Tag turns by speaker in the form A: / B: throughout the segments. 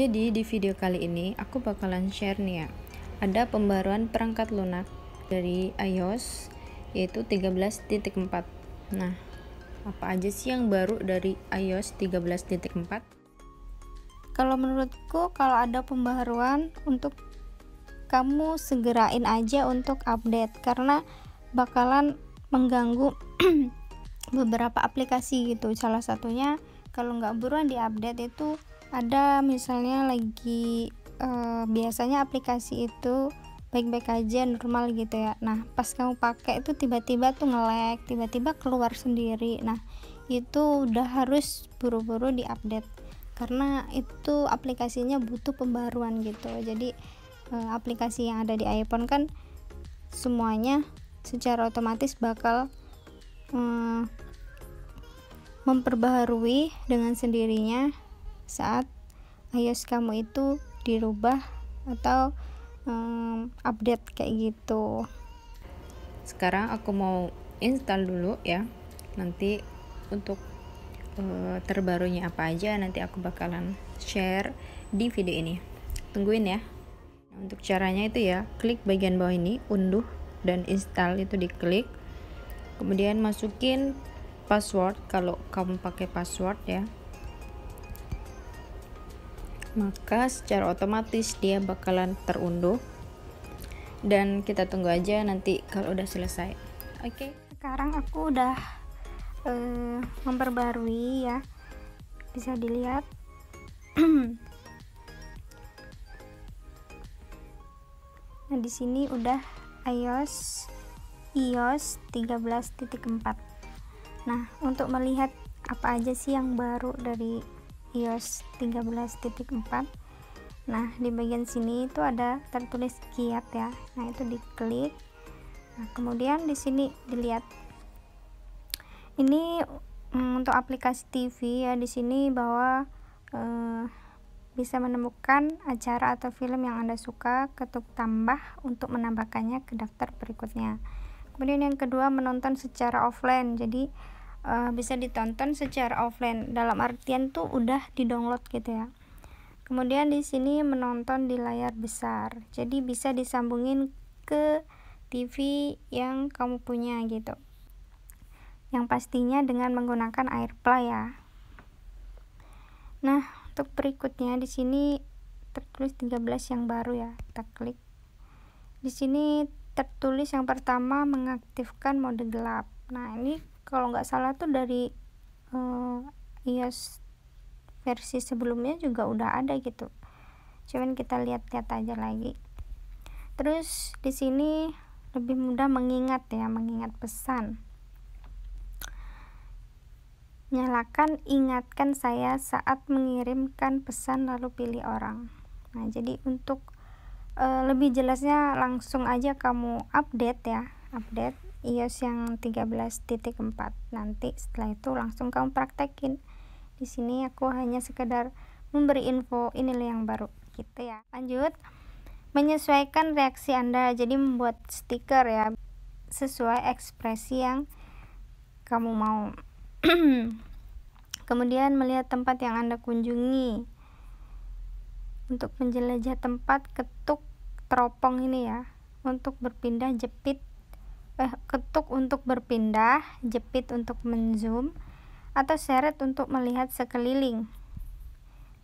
A: Jadi di video kali ini aku bakalan share nih ya. Ada pembaruan perangkat lunak dari iOS yaitu 13.4. Nah, apa aja sih yang baru dari iOS 13.4? Kalau menurutku kalau ada pembaruan untuk kamu segerain aja untuk update karena bakalan mengganggu beberapa aplikasi gitu. Salah satunya kalau nggak buruan diupdate itu ada misalnya lagi uh, biasanya aplikasi itu baik-baik aja normal gitu ya nah pas kamu pakai itu tiba-tiba tuh ngelek tiba-tiba keluar sendiri nah itu udah harus buru-buru diupdate karena itu aplikasinya butuh pembaruan gitu jadi eh, aplikasi yang ada di iPhone kan semuanya secara otomatis bakal eh, memperbaharui dengan sendirinya saat iOS kamu itu dirubah atau um, update kayak gitu sekarang aku mau install dulu ya nanti untuk uh, terbarunya apa aja nanti aku bakalan share di video ini tungguin ya untuk caranya itu ya klik bagian bawah ini unduh dan install itu diklik kemudian masukin password kalau kamu pakai password ya maka secara otomatis dia bakalan terunduh dan kita tunggu aja nanti kalau udah selesai oke okay. sekarang aku udah uh, memperbarui ya bisa dilihat nah di sini udah iOS iOS 13.4 nah untuk melihat apa aja sih yang baru dari iOS 13.4 nah di bagian sini itu ada tertulis kiat ya nah itu diklik nah, kemudian di sini dilihat ini mm, untuk aplikasi TV ya di sini bahwa eh, bisa menemukan acara atau film yang Anda suka, ketuk tambah untuk menambahkannya ke daftar berikutnya. Kemudian yang kedua menonton secara offline. Jadi uh, bisa ditonton secara offline dalam artian tuh udah didownload gitu ya kemudian di sini menonton di layar besar jadi bisa disambungin ke TV yang kamu punya gitu yang pastinya dengan menggunakan AirPlay ya nah untuk berikutnya di sini tertulis 13 yang baru ya kita klik di sini tertulis yang pertama mengaktifkan mode gelap nah ini kalau nggak salah tuh dari uh, eh, iOS iya, versi sebelumnya juga udah ada gitu cuman kita lihat-lihat aja lagi terus di sini lebih mudah mengingat ya mengingat pesan nyalakan ingatkan saya saat mengirimkan pesan lalu pilih orang nah jadi untuk e, lebih jelasnya langsung aja kamu update ya update iOS yang 13.4 nanti setelah itu langsung kamu praktekin di sini aku hanya sekedar memberi info inilah yang baru gitu ya lanjut menyesuaikan reaksi anda jadi membuat stiker ya sesuai ekspresi yang kamu mau kemudian melihat tempat yang anda kunjungi untuk menjelajah tempat ketuk teropong ini ya untuk berpindah jepit eh, ketuk untuk berpindah, jepit untuk menzoom, atau seret untuk melihat sekeliling.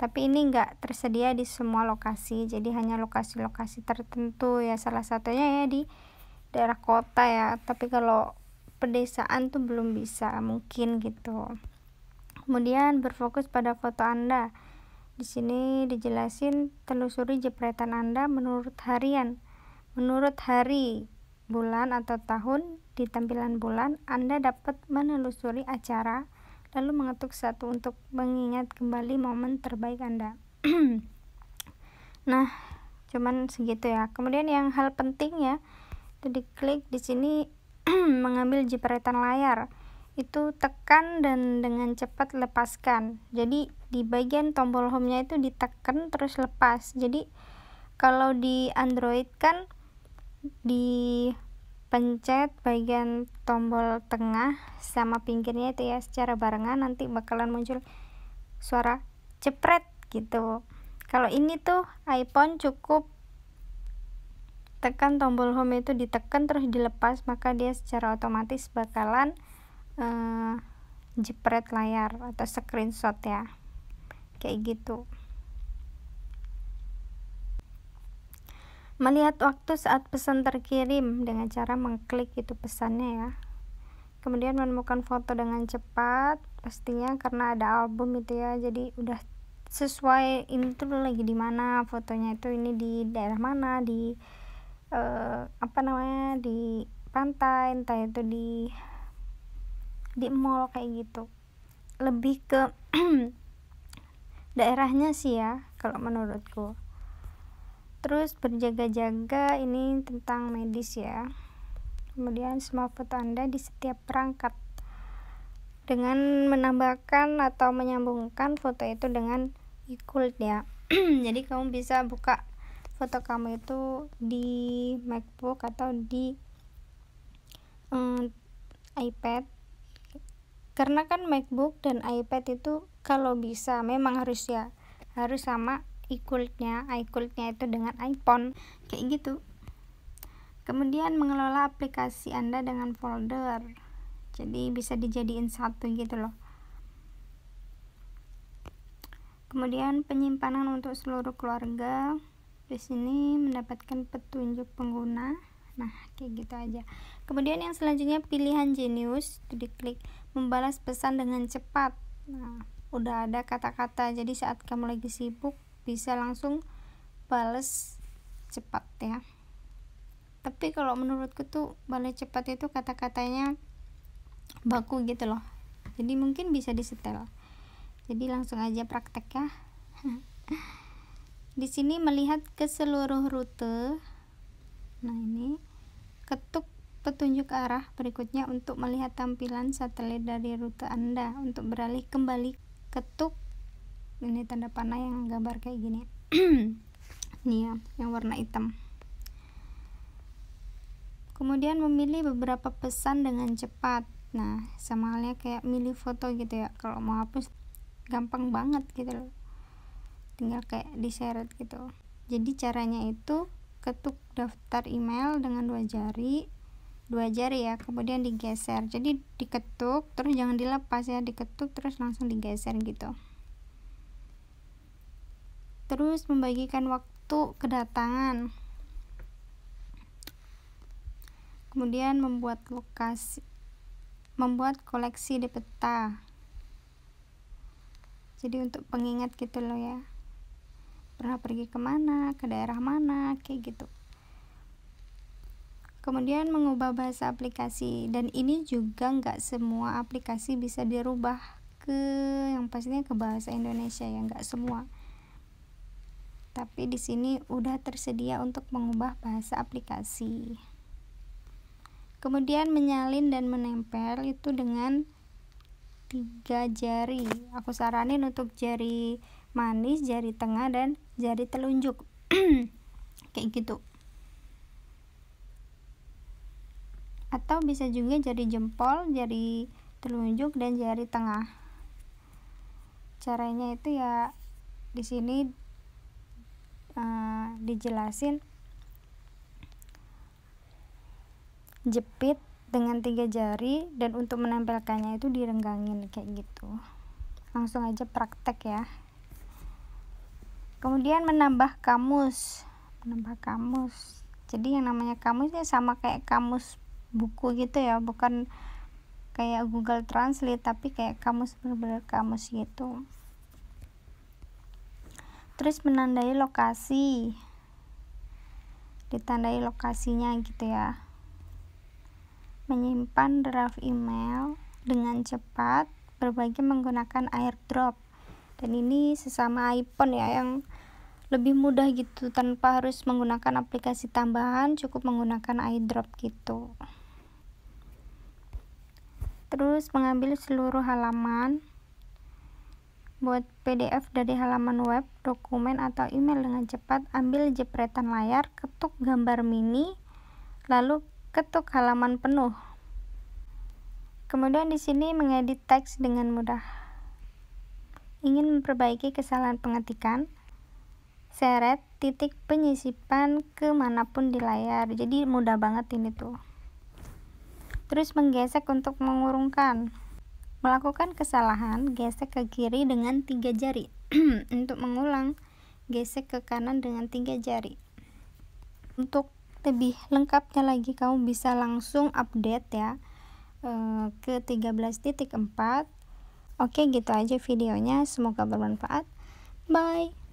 A: Tapi ini nggak tersedia di semua lokasi, jadi hanya lokasi-lokasi tertentu ya. Salah satunya ya di daerah kota ya. Tapi kalau pedesaan tuh belum bisa mungkin gitu. Kemudian berfokus pada foto Anda. Di sini dijelasin telusuri jepretan Anda menurut harian. Menurut hari bulan atau tahun, di tampilan bulan, Anda dapat menelusuri acara, lalu mengetuk satu untuk mengingat kembali momen terbaik Anda. nah, cuman segitu ya. Kemudian yang hal penting ya, itu diklik di sini mengambil jepretan layar. Itu tekan dan dengan cepat lepaskan. Jadi di bagian tombol home-nya itu ditekan terus lepas. Jadi kalau di Android kan dipencet bagian tombol tengah sama pinggirnya itu ya secara barengan nanti bakalan muncul suara jepret gitu kalau ini tuh iPhone cukup tekan tombol home itu ditekan terus dilepas maka dia secara otomatis bakalan uh, jepret layar atau screenshot ya kayak gitu melihat waktu saat pesan terkirim dengan cara mengklik itu pesannya ya kemudian menemukan foto dengan cepat pastinya karena ada album itu ya jadi udah sesuai ini tuh lagi di mana fotonya itu ini di daerah mana di uh, apa namanya di pantai entah itu di di mall kayak gitu lebih ke daerahnya sih ya kalau menurutku terus berjaga-jaga ini tentang medis ya kemudian semua foto anda di setiap perangkat dengan menambahkan atau menyambungkan foto itu dengan ikut ya jadi kamu bisa buka foto kamu itu di macbook atau di um, ipad karena kan macbook dan ipad itu kalau bisa memang harus ya harus sama e-kulitnya itu dengan iPhone kayak gitu kemudian mengelola aplikasi anda dengan folder jadi bisa dijadiin satu gitu loh kemudian penyimpanan untuk seluruh keluarga di sini mendapatkan petunjuk pengguna nah kayak gitu aja kemudian yang selanjutnya pilihan genius itu diklik membalas pesan dengan cepat nah udah ada kata-kata jadi saat kamu lagi sibuk bisa langsung bales cepat ya tapi kalau menurutku tuh balas cepat itu kata-katanya baku gitu loh jadi mungkin bisa disetel jadi langsung aja praktek ya di sini melihat ke seluruh rute nah ini ketuk petunjuk arah berikutnya untuk melihat tampilan satelit dari rute Anda untuk beralih kembali ketuk ini tanda panah yang gambar kayak gini nih ya yang warna hitam kemudian memilih beberapa pesan dengan cepat nah sama halnya kayak milih foto gitu ya kalau mau hapus gampang banget gitu loh tinggal kayak diseret gitu jadi caranya itu ketuk daftar email dengan dua jari dua jari ya kemudian digeser jadi diketuk terus jangan dilepas ya diketuk terus langsung digeser gitu terus membagikan waktu kedatangan kemudian membuat lokasi membuat koleksi di peta jadi untuk pengingat gitu loh ya pernah pergi kemana ke daerah mana kayak gitu kemudian mengubah bahasa aplikasi dan ini juga nggak semua aplikasi bisa dirubah ke yang pastinya ke bahasa Indonesia ya nggak semua tapi di sini udah tersedia untuk mengubah bahasa aplikasi. Kemudian menyalin dan menempel itu dengan tiga jari. Aku saranin untuk jari manis, jari tengah dan jari telunjuk. Kayak gitu. Atau bisa juga jari jempol, jari telunjuk dan jari tengah. Caranya itu ya di sini dijelasin jepit dengan tiga jari dan untuk menempelkannya itu direnggangin kayak gitu langsung aja praktek ya kemudian menambah kamus menambah kamus jadi yang namanya kamusnya sama kayak kamus buku gitu ya bukan kayak Google Translate tapi kayak kamus bener kamus gitu terus menandai lokasi ditandai lokasinya gitu ya menyimpan draft email dengan cepat berbagi menggunakan airdrop dan ini sesama iPhone ya yang lebih mudah gitu tanpa harus menggunakan aplikasi tambahan cukup menggunakan AirDrop gitu terus mengambil seluruh halaman buat PDF dari halaman web, dokumen, atau email dengan cepat, ambil jepretan layar, ketuk gambar mini, lalu ketuk halaman penuh. Kemudian di sini mengedit teks dengan mudah. Ingin memperbaiki kesalahan pengetikan, seret titik penyisipan kemanapun di layar. Jadi mudah banget ini tuh. Terus menggesek untuk mengurungkan. Melakukan kesalahan, gesek ke kiri dengan tiga jari. Untuk mengulang, gesek ke kanan dengan tiga jari. Untuk lebih lengkapnya lagi, kamu bisa langsung update ya eh, ke 13.4. Oke, gitu aja videonya. Semoga bermanfaat. Bye.